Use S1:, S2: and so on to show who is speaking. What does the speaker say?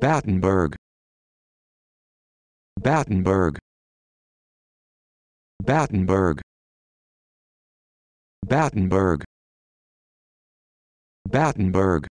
S1: Battenberg Battenberg Battenberg Battenberg Battenberg